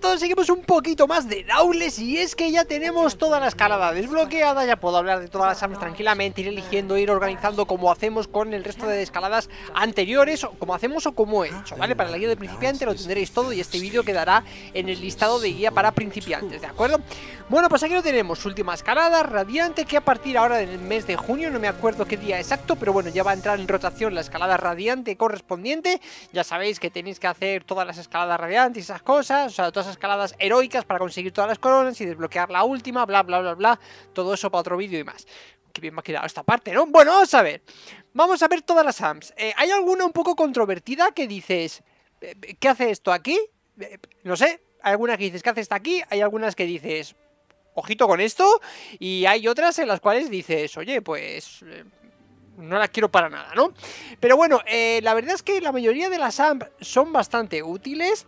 Entonces todos seguimos un poquito más de Naules y es que ya tenemos toda la escalada desbloqueada, ya puedo hablar de todas las armas tranquilamente, ir eligiendo, ir organizando como hacemos con el resto de escaladas anteriores, o como hacemos o como he hecho, ¿vale? Para la guía de principiante lo tendréis todo y este vídeo quedará en el listado de guía para principiantes, ¿de acuerdo? Bueno, pues aquí lo tenemos, última escalada, Radiante, que a partir ahora del mes de junio, no me acuerdo qué día exacto, pero bueno, ya va a entrar en rotación la escalada Radiante correspondiente, ya sabéis que tenéis que hacer todas las escaladas Radiantes y esas cosas, o sea, todas escaladas heroicas para conseguir todas las coronas y desbloquear la última, bla, bla, bla, bla. Todo eso para otro vídeo y más. que bien me ha quedado esta parte, ¿no? Bueno, vamos a ver. Vamos a ver todas las AMPs. Eh, ¿Hay alguna un poco controvertida que dices, eh, eh, ¿qué hace esto aquí? no sé. Hay algunas que dices, ¿qué hace esto aquí? Hay algunas que dices, ojito con esto. Y hay otras en las cuales dices, oye, pues... no las quiero para nada, ¿no? Pero bueno, la verdad es que la mayoría de las AMPs son bastante útiles.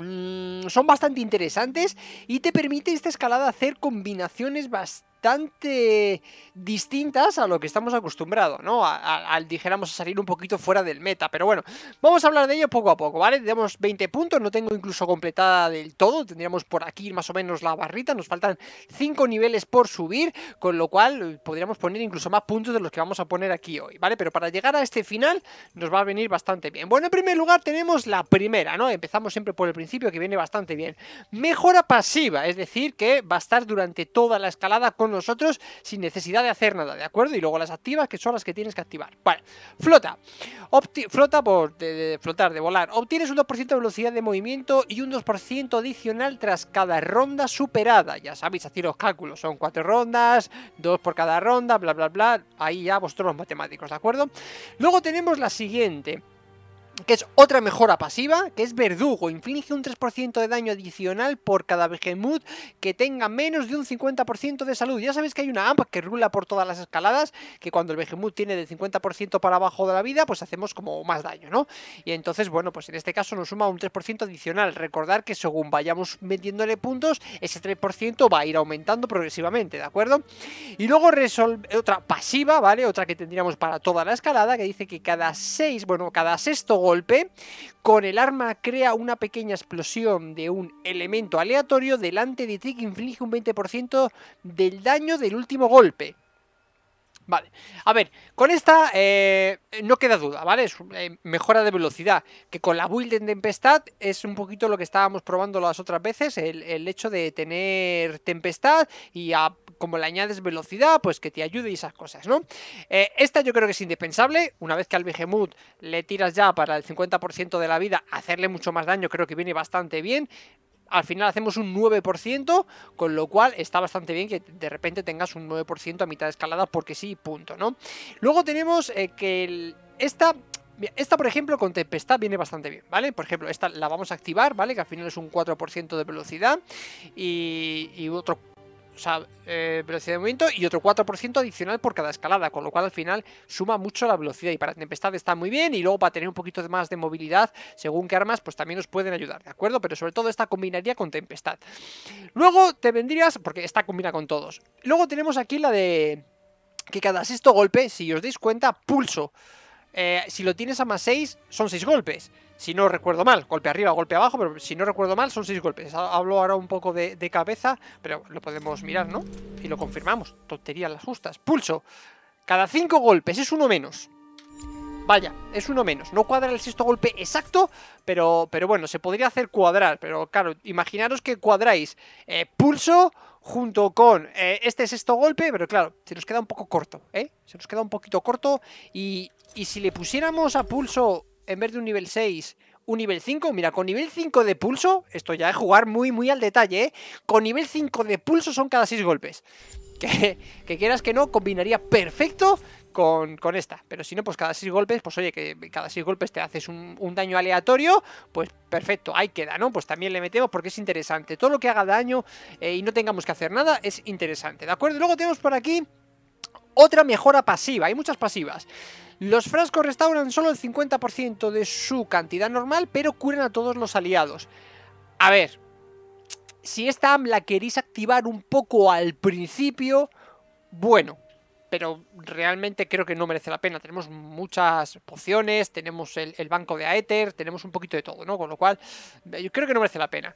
Mm, son bastante interesantes y te permite esta escalada hacer combinaciones bastante bastante distintas a lo que estamos acostumbrados, ¿no? Al, dijéramos, a salir un poquito fuera del meta. Pero bueno, vamos a hablar de ello poco a poco, ¿vale? Tenemos 20 puntos, no tengo incluso completada del todo. Tendríamos por aquí más o menos la barrita. Nos faltan 5 niveles por subir, con lo cual eh, podríamos poner incluso más puntos de los que vamos a poner aquí hoy, ¿vale? Pero para llegar a este final nos va a venir bastante bien. Bueno, en primer lugar tenemos la primera, ¿no? Empezamos siempre por el principio, que viene bastante bien. Mejora pasiva, es decir, que va a estar durante toda la escalada con nosotros sin necesidad de hacer nada, ¿de acuerdo? Y luego las activas, que son las que tienes que activar. Vale, flota. flota por flotar, de volar. Obtienes un 2% de velocidad de movimiento y un 2% adicional tras cada ronda superada. Ya sabéis, hacer los cálculos. Son cuatro rondas, dos por cada ronda, bla, bla, bla. Ahí ya vosotros los matemáticos, ¿de acuerdo? Luego tenemos la siguiente que es otra mejora pasiva, que es verdugo. Inflige un 3% de daño adicional por cada behemoth que tenga menos de un 50% de salud. Ya sabéis que hay una amp que rula por todas las escaladas, que cuando el behemoth tiene del 50% para abajo de la vida, pues hacemos como más daño, ¿no? Y entonces, bueno, pues en este caso nos suma un 3% adicional. Recordar que según vayamos metiéndole puntos, ese 3% va a ir aumentando progresivamente, ¿de acuerdo? Y luego otra pasiva, ¿vale? Otra que tendríamos para toda la escalada, que dice que cada 6, bueno, cada sexto golpe. Con el arma crea una pequeña explosión de un elemento aleatorio delante de ti que inflige un 20% del daño del último golpe. Vale, a ver, con esta eh, no queda duda, ¿vale? Es eh, mejora de velocidad, que con la build en Tempestad es un poquito lo que estábamos probando las otras veces, el, el hecho de tener Tempestad y a como le añades velocidad, pues que te ayude y esas cosas, ¿no? Eh, esta yo creo que es indispensable. Una vez que al Behemoth le tiras ya para el 50% de la vida, hacerle mucho más daño creo que viene bastante bien al final hacemos un 9%, con lo cual está bastante bien que de repente tengas un 9% a mitad de escalada, porque sí, punto, ¿no? Luego tenemos eh, que esta... Esta, por ejemplo, con Tempestad viene bastante bien, ¿vale? Por ejemplo, esta la vamos a activar, ¿vale? Que al final es un 4% de velocidad y, y otro sea, eh, velocidad de movimiento y otro 4% adicional por cada escalada, con lo cual al final suma mucho la velocidad y para tempestad está muy bien y luego para tener un poquito más de movilidad, según qué armas, pues también os pueden ayudar, ¿de acuerdo? Pero sobre todo esta combinaría con tempestad. Luego te vendrías, porque esta combina con todos. Luego tenemos aquí la de que cada sexto golpe, si os dais cuenta, pulso. Eh, si lo tienes a más 6, son 6 golpes si no recuerdo mal, golpe arriba, golpe abajo, pero si no recuerdo mal son seis golpes. Hablo ahora un poco de, cabeza, pero lo podemos mirar, ¿no? Y lo confirmamos. Tonterías las justas. Pulso. Cada cinco golpes es uno menos. Vaya, es uno menos. No cuadra el sexto golpe exacto, pero, pero bueno, se podría hacer cuadrar. Pero claro, imaginaros que cuadráis eh, pulso junto con eh, este sexto golpe, pero claro, se nos queda un poco corto, ¿eh? Se nos queda un poquito corto y, y si le pusiéramos a pulso en vez de un nivel 6, un nivel 5. Mira, con nivel 5 de pulso, esto ya es jugar muy, muy al detalle, ¿eh? Con nivel 5 de pulso son cada 6 golpes. Que, quieras que no, combinaría perfecto con, esta. Pero si no, pues cada 6 golpes, pues oye, que cada 6 golpes te haces un, daño aleatorio, pues perfecto, ahí queda, ¿no? Pues también le metemos porque es interesante. Todo lo que haga daño eh, y no tengamos que hacer nada es interesante, ¿de acuerdo? luego tenemos por aquí otra mejora pasiva, hay muchas pasivas. Los frascos restauran solo el 50% de su cantidad normal, pero curan a todos los aliados. A ver, si esta AM la queréis activar un poco al principio, bueno, pero realmente creo que no merece la pena. Tenemos muchas pociones, tenemos el, banco de Aether, tenemos un poquito de todo, ¿no? Con lo cual, yo creo que no merece la pena.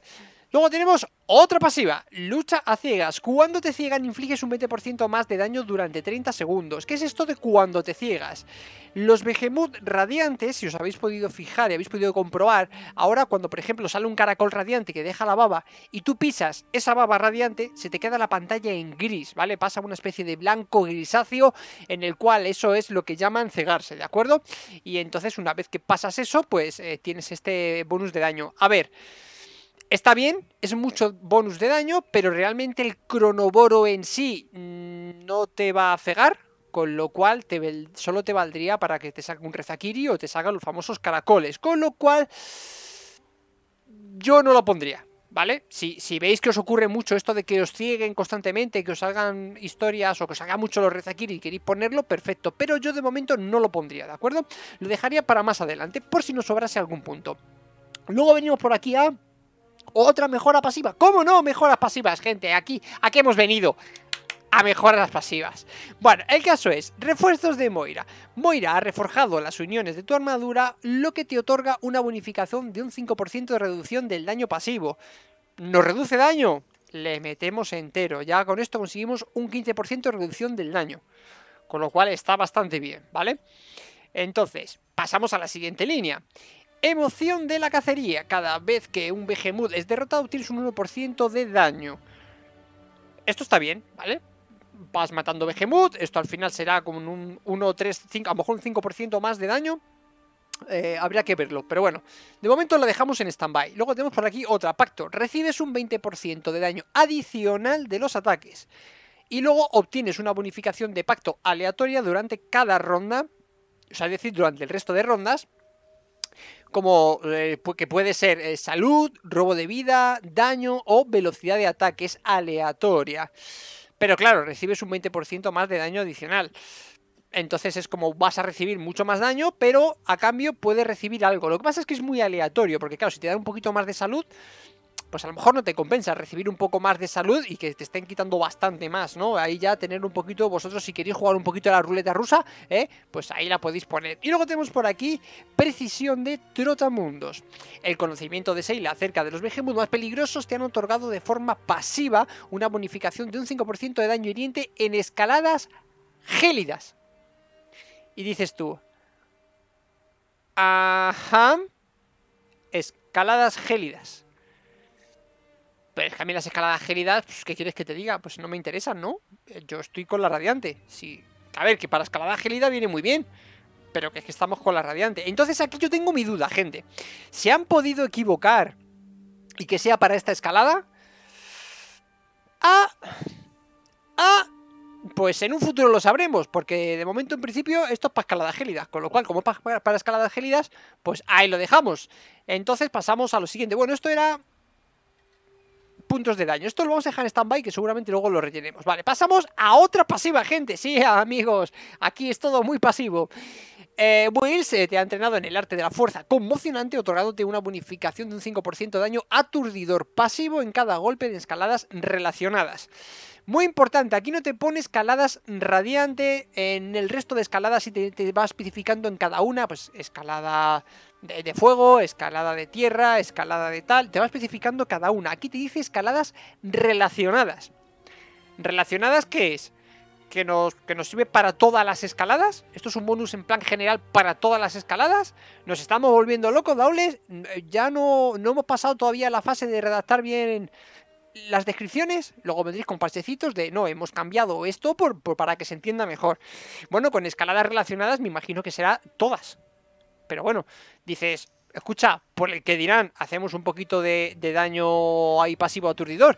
Luego tenemos otra pasiva, lucha a ciegas. Cuando te ciegan infliges un 20% más de daño durante 30 segundos. ¿Qué es esto de cuando te ciegas? Los Behemoth radiantes, si os habéis podido fijar y habéis podido comprobar, ahora cuando por ejemplo sale un caracol radiante que deja la baba y tú pisas esa baba radiante, se te queda la pantalla en gris, ¿vale? Pasa una especie de blanco grisáceo en el cual eso es lo que llaman cegarse, ¿de acuerdo? Y entonces una vez que pasas eso, pues eh, tienes este bonus de daño. A ver... Está bien, es mucho bonus de daño, pero realmente el cronoboro en sí mm, no te va a cegar, con lo cual solo te valdría para que te saque un rezakiri o te salga los famosos caracoles, con lo cual yo no lo pondría. ¿Vale? Si, veis que os ocurre mucho esto de que os cieguen constantemente, que os salgan historias o que os haga mucho los rezakiri y queréis ponerlo, perfecto. Pero yo de momento no lo pondría, ¿de acuerdo? Lo dejaría para más adelante, por si nos sobrase algún punto. Luego venimos por aquí a otra mejora pasiva. ¿Cómo no? Mejoras pasivas, gente. Aquí, aquí hemos venido a mejorar las pasivas. Bueno, el caso es, refuerzos de Moira. Moira ha reforjado las uniones de tu armadura, lo que te otorga una bonificación de un 5% de reducción del daño pasivo. ¿Nos reduce daño? Le metemos entero. Ya con esto conseguimos un 15% de reducción del daño. Con lo cual está bastante bien, ¿vale? Entonces, pasamos a la siguiente línea. Emoción de la cacería. Cada vez que un Behemoth es derrotado, tienes un 1% de daño. Esto está bien, ¿vale? Vas matando Behemoth. Esto al final será como un 1, 3, 5, a lo mejor un 5% más de daño. Eh, habría que verlo, pero bueno, de momento la dejamos en stand-by. Luego tenemos por aquí otra, pacto. Recibes un 20% de daño adicional de los ataques. Y luego obtienes una bonificación de pacto aleatoria durante cada ronda, o sea, es decir, durante el resto de rondas, como eh, que puede ser eh, salud, robo de vida, daño o velocidad de ataque. Es aleatoria. Pero claro, recibes un 20% más de daño adicional. Entonces es como vas a recibir mucho más daño, pero a cambio puedes recibir algo. Lo que pasa es que es muy aleatorio, porque claro, si te dan un poquito más de salud, pues a lo mejor no te compensa recibir un poco más de salud y que te estén quitando bastante más, ¿no? Ahí ya tener un poquito, vosotros si queréis jugar un poquito a la ruleta rusa, ¿eh? pues ahí la podéis poner. Y luego tenemos por aquí precisión de trotamundos. El conocimiento de Seila acerca de los vejemundos más peligrosos te han otorgado de forma pasiva una bonificación de un 5% de daño hiriente en escaladas gélidas. Y dices tú, ajá, escaladas gélidas. Pero es que a mí las escaladas gélidas, pues, ¿qué quieres que te diga? Pues no me interesa, ¿no? Eh, yo estoy con la radiante. Sí. A ver, que para escalada agilidad viene muy bien. Pero que es que estamos con la radiante. Entonces aquí yo tengo mi duda, gente. ¿Se han podido equivocar y que sea para esta escalada? Ah. Ah. Pues en un futuro lo sabremos, porque de momento en principio esto es para escalada gélidas, con lo cual como para, para escaladas gélidas, pues ahí lo dejamos. Entonces pasamos a lo siguiente. Bueno, esto era puntos de daño. Esto lo vamos a dejar en stand-by que seguramente luego lo rellenemos. Vale, pasamos a otra pasiva, gente. Sí, amigos, aquí es todo muy pasivo. Eh, Will se eh, te ha entrenado en el arte de la fuerza conmocionante, otorgándote una bonificación de un 5% de daño aturdidor pasivo en cada golpe de escaladas relacionadas. Muy importante, aquí no te pone escaladas radiante, en el resto de escaladas y te, va especificando en cada una, pues escalada de, fuego, escalada de tierra, escalada de tal, te va especificando cada una. Aquí te dice escaladas relacionadas. ¿Relacionadas qué es? ¿Que nos, que nos sirve para todas las escaladas? ¿Esto es un bonus en plan general para todas las escaladas? ¿Nos estamos volviendo locos, Daules? Ya no, no hemos pasado todavía la fase de redactar bien las descripciones, luego vendréis con parchecitos de no, hemos cambiado esto por, para que se entienda mejor. Bueno, con escaladas relacionadas me imagino que será todas. Pero bueno, dices, escucha, por el que dirán, hacemos un poquito de, de daño ahí pasivo aturdidor.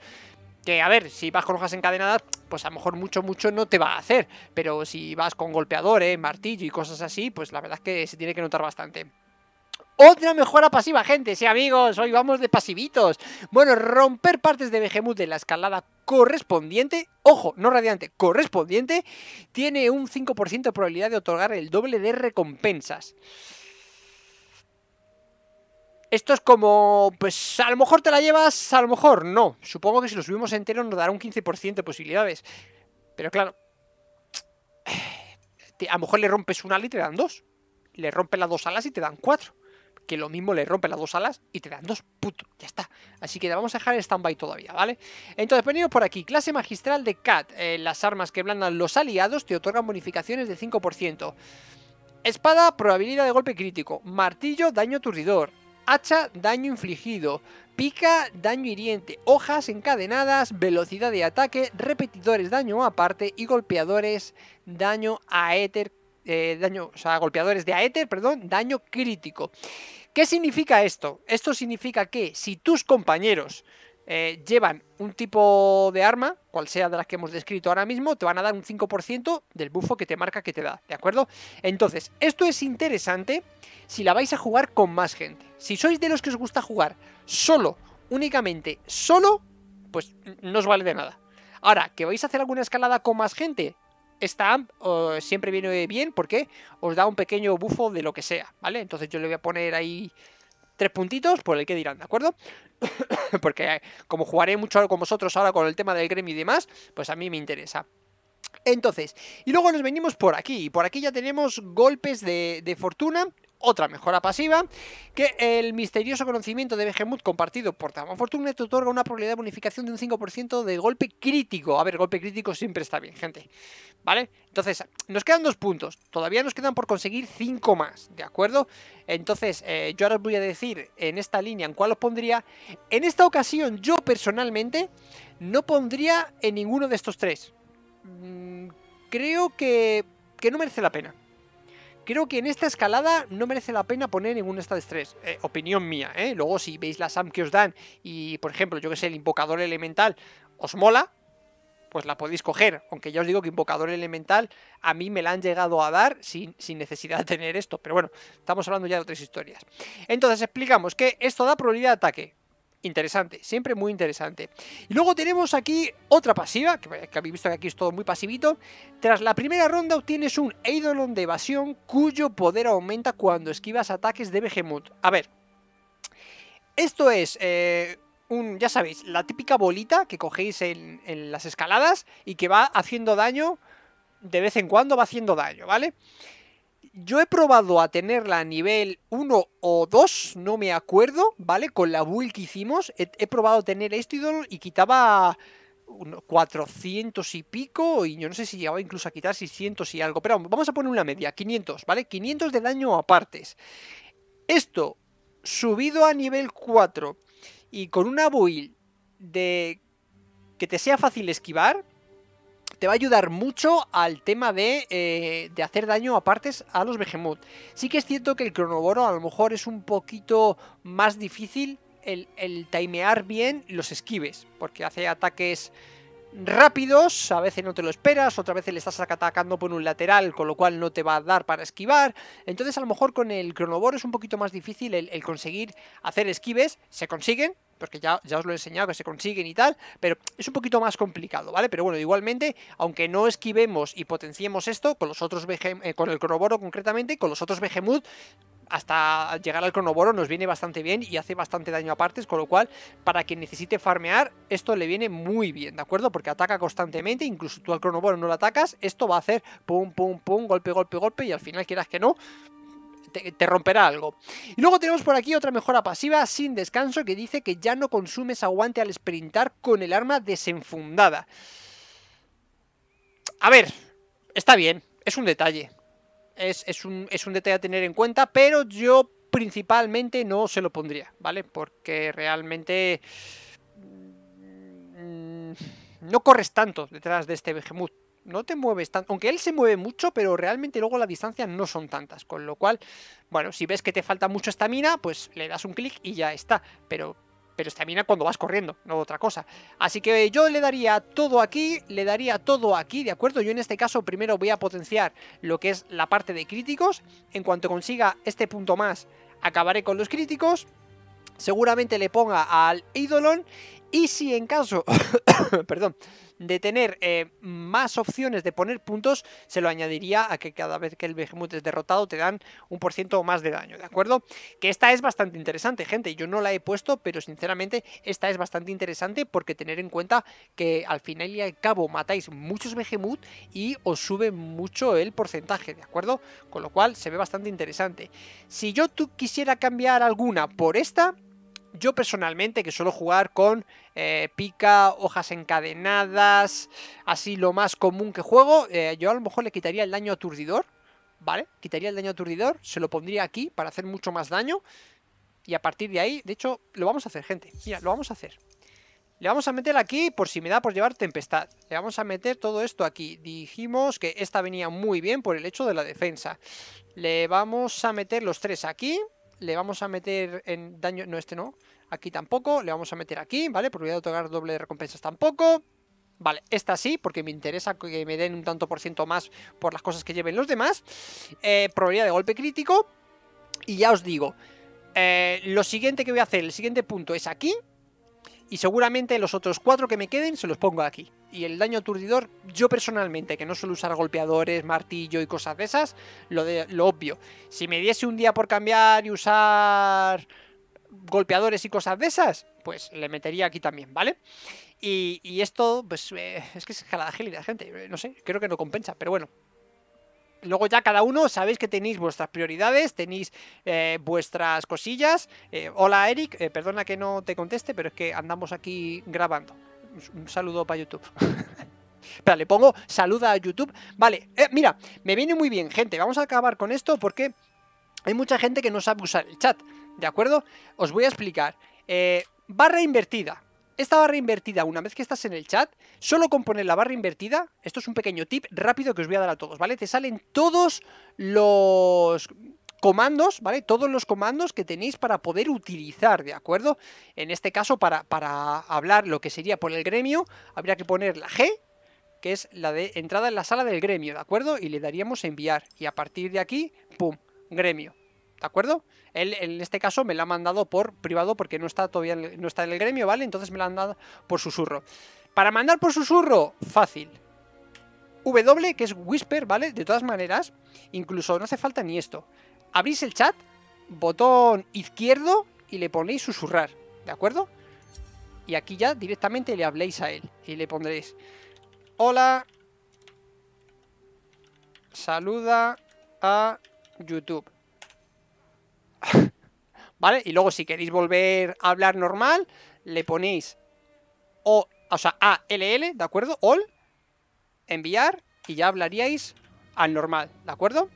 Que a ver, si vas con hojas encadenadas, pues a lo mejor mucho, mucho no te va a hacer. Pero si vas con golpeadores, martillo y cosas así, pues la verdad es que se tiene que notar bastante. Otra mejora pasiva, gente. Sí, amigos, hoy vamos de pasivitos. Bueno, romper partes de Behemoth de la escalada correspondiente, ojo, no radiante, correspondiente, tiene un 5% de probabilidad de otorgar el doble de recompensas. Esto es como, pues a lo mejor te la llevas, a lo mejor no. Supongo que si lo subimos entero nos dará un 15% de posibilidades. Pero claro, a lo mejor le rompes una ala y te dan dos. Le rompes las dos alas y te dan cuatro que lo mismo le rompe las dos alas y te dan dos puto, ya está. Así que la vamos a dejar en stand-by todavía, ¿vale? Entonces, venimos por aquí, clase magistral de Cat. Eh, las armas que blandan los aliados te otorgan bonificaciones de 5%. Espada, probabilidad de golpe crítico. Martillo, daño aturdidor. Hacha, daño infligido. Pica, daño hiriente. Hojas encadenadas, velocidad de ataque, repetidores, daño aparte y golpeadores, daño a éter eh, daño, o sea, golpeadores de Aether, perdón, daño crítico. ¿Qué significa esto? Esto significa que si tus compañeros eh, llevan un tipo de arma, cual sea de las que hemos descrito ahora mismo, te van a dar un 5% del bufo que te marca que te da, ¿de acuerdo? Entonces, esto es interesante si la vais a jugar con más gente. Si sois de los que os gusta jugar solo, únicamente solo, pues no os vale de nada. Ahora, ¿que vais a hacer alguna escalada con más gente? esta amp siempre viene bien porque os da un pequeño bufo de lo que sea, ¿vale? Entonces yo le voy a poner ahí tres puntitos por el que dirán, ¿de acuerdo? porque eh, como jugaré mucho con vosotros ahora con el tema del gremio y demás, pues a mí me interesa. Entonces, y luego nos venimos por aquí, y por aquí ya tenemos golpes de, de fortuna, otra mejora pasiva, que el misterioso conocimiento de Behemoth compartido por Tama Fortuna te otorga una probabilidad de bonificación de un 5% de golpe crítico. A ver, golpe crítico siempre está bien, gente. ¿Vale? Entonces, nos quedan dos puntos. Todavía nos quedan por conseguir cinco más, ¿de acuerdo? Entonces, eh, yo ahora os voy a decir en esta línea en cuál os pondría. En esta ocasión, yo personalmente no pondría en ninguno de estos tres. Mm, creo que no merece la pena creo que en esta escalada no merece la pena poner ningún estado de estrés. Eh, opinión mía, ¿eh? Luego, si veis la SAM que os dan y, por ejemplo, yo que sé, el invocador elemental os mola, pues la podéis coger. Aunque ya os digo que invocador elemental a mí me la han llegado a dar sin, sin necesidad de tener esto. Pero bueno, estamos hablando ya de otras historias. Entonces explicamos que esto da probabilidad de ataque interesante, siempre muy interesante. Y luego tenemos aquí otra pasiva, que, habéis visto que aquí es todo muy pasivito. Tras la primera ronda obtienes un Eidolon de evasión cuyo poder aumenta cuando esquivas ataques de Behemoth. A ver, esto es... Eh, un, ya sabéis, la típica bolita que cogéis en, las escaladas y que va haciendo daño de vez en cuando va haciendo daño, ¿vale? vale yo he probado a tenerla a nivel 1 o 2, no me acuerdo, ¿vale? Con la build que hicimos, he, probado a tener esto y quitaba 400 y pico, y yo no sé si llegaba incluso a quitar 600 y algo, pero vamos a poner una media, 500, ¿vale? 500 de daño aparte Esto, subido a nivel 4 y con una build de que te sea fácil esquivar, te va a ayudar mucho al tema de, eh, de hacer daño a partes a los Behemoth. Sí que es cierto que el cronoboro a lo mejor es un poquito más difícil el, timear bien los esquives, porque hace ataques rápidos, a veces no te lo esperas, otra vez le estás atacando por un lateral, con lo cual no te va a dar para esquivar. Entonces a lo mejor con el Cronoboro es un poquito más difícil el conseguir hacer esquives, se consiguen, porque ya, ya os lo he enseñado que se consiguen y tal, pero es un poquito más complicado, ¿vale? Pero bueno, igualmente, aunque no esquivemos y potenciemos esto, con los otros eh, con el Cronoboro concretamente, con los otros Behemoth, hasta llegar al cronoboro nos viene bastante bien y hace bastante daño a partes, con lo cual para quien necesite farmear esto le viene muy bien, ¿de acuerdo? Porque ataca constantemente, incluso tú al cronoboro no lo atacas, esto va a hacer pum, pum, pum, golpe, golpe, golpe y al final quieras que no, te, romperá algo. Y luego tenemos por aquí otra mejora pasiva sin descanso que dice que ya no consumes aguante al sprintar con el arma desenfundada. A ver, está bien, es un detalle. Es, un, detalle a tener en cuenta, pero yo principalmente no se lo pondría, ¿vale? Porque realmente... Mm, no corres tanto detrás de este Behemoth no te mueves tanto. Aunque él se mueve mucho, pero realmente luego las distancias no son tantas. Con lo cual, bueno, si ves que te falta mucho estamina, pues le das un clic y ya está. Pero pero estamina cuando vas corriendo, no otra cosa. Así que yo le daría todo aquí, le daría todo aquí, ¿de acuerdo? Yo en este caso primero voy a potenciar lo que es la parte de críticos. En cuanto consiga este punto más, acabaré con los críticos. Seguramente le ponga al Eidolon y si en caso, perdón, de tener eh, más opciones de poner puntos, se lo añadiría a que cada vez que el Behemoth es derrotado te dan un por ciento o más de daño, ¿de acuerdo? Que esta es bastante interesante, gente. Yo no la he puesto, pero sinceramente esta es bastante interesante porque tener en cuenta que al final y al cabo matáis muchos Behemoth y os sube mucho el porcentaje, ¿de acuerdo? Con lo cual se ve bastante interesante. Si yo tú quisiera cambiar alguna por esta, yo personalmente, que suelo jugar con eh, pica, hojas encadenadas, así lo más común que juego, eh, yo a lo mejor le quitaría el daño aturdidor, ¿vale? Quitaría el daño aturdidor, se lo pondría aquí para hacer mucho más daño. Y a partir de ahí, de hecho, lo vamos a hacer, gente. Mira, lo vamos a hacer. Le vamos a meter aquí, por si me da por llevar tempestad. Le vamos a meter todo esto aquí. Dijimos que esta venía muy bien por el hecho de la defensa. Le vamos a meter los tres aquí le vamos a meter en daño... No, este no. Aquí tampoco. Le vamos a meter aquí, ¿vale? Probabilidad de otorgar doble de recompensas tampoco. Vale, esta sí, porque me interesa que me den un tanto por ciento más por las cosas que lleven los demás. Eh, probabilidad de golpe crítico. Y ya os digo, eh, lo siguiente que voy a hacer, el siguiente punto es aquí. Y seguramente los otros cuatro que me queden se los pongo aquí. Y el daño aturdidor, yo personalmente, que no suelo usar golpeadores, martillo y cosas de esas, lo, de, lo obvio. Si me diese un día por cambiar y usar golpeadores y cosas de esas, pues le metería aquí también, ¿vale? Y, esto, pues eh, es que es jalada y gente, eh, no sé, creo que no compensa, pero bueno, Luego ya cada uno sabéis que tenéis vuestras prioridades, tenéis eh, vuestras cosillas. hola Eric, perdona que no te conteste, pero es que andamos aquí grabando un saludo para YouTube. Espera, le pongo saluda a YouTube. Vale, eh, mira, me viene muy bien, gente. Vamos a acabar con esto porque hay mucha gente que no sabe usar el chat. ¿De acuerdo? Os voy a explicar. Eh, barra invertida. Esta barra invertida, una vez que estás en el chat, solo con poner la barra invertida, esto es un pequeño tip rápido que os voy a dar a todos, ¿vale? Te salen todos los comandos, ¿vale? Todos los comandos que tenéis para poder utilizar, ¿de acuerdo? En este caso, para, hablar lo que sería por el gremio, habría que poner la G, que es la de entrada en la sala del gremio, ¿de acuerdo? Y le daríamos enviar. Y a partir de aquí, ¡pum! Gremio. ¿De acuerdo? Él en este caso me la ha mandado por privado porque no está todavía no está en el gremio, ¿vale? Entonces me la han dado por susurro. Para mandar por susurro, fácil. W, que es Whisper, ¿vale? De todas maneras, incluso no hace falta ni esto abrís el chat, botón izquierdo y le ponéis susurrar, ¿de acuerdo? Y aquí ya directamente le habléis a él y le pondréis, hola, saluda a YouTube. ¿Vale? Y luego si queréis volver a hablar normal, le ponéis o, o sea, ALL, ¿de acuerdo? All, enviar y ya hablaríais al normal, ¿de acuerdo?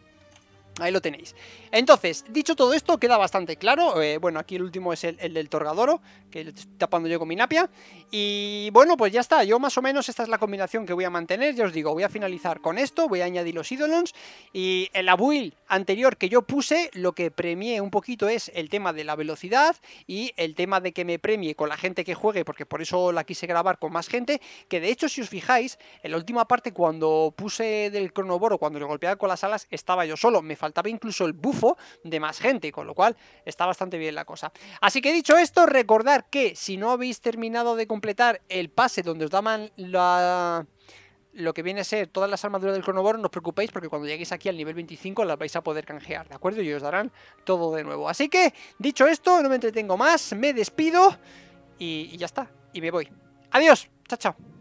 Ahí lo tenéis. Entonces, dicho todo esto, queda bastante claro. Eh, bueno, aquí el último es el, del Torgadoro, que lo estoy tapando yo con mi napia. Y bueno, pues ya está. Yo más o menos esta es la combinación que voy a mantener. Ya os digo, voy a finalizar con esto, voy a añadir los Idolons. Y en la build anterior que yo puse, lo que premié un poquito es el tema de la velocidad y el tema de que me premie con la gente que juegue, porque por eso la quise grabar con más gente. Que de hecho, si os fijáis, en la última parte cuando puse del cronoboro, cuando le golpeaba con las alas, estaba yo solo faltaba incluso el bufo de más gente, con lo cual está bastante bien la cosa. Así que dicho esto, recordar que si no habéis terminado de completar el pase donde os daban la lo que viene a ser todas las armaduras del cronoboro, no os preocupéis porque cuando lleguéis aquí al nivel 25 las vais a poder canjear, ¿de acuerdo? Y os darán todo de nuevo. Así que, dicho esto, no me entretengo más, me despido y, y ya está, y me voy. Adiós, chao, chao.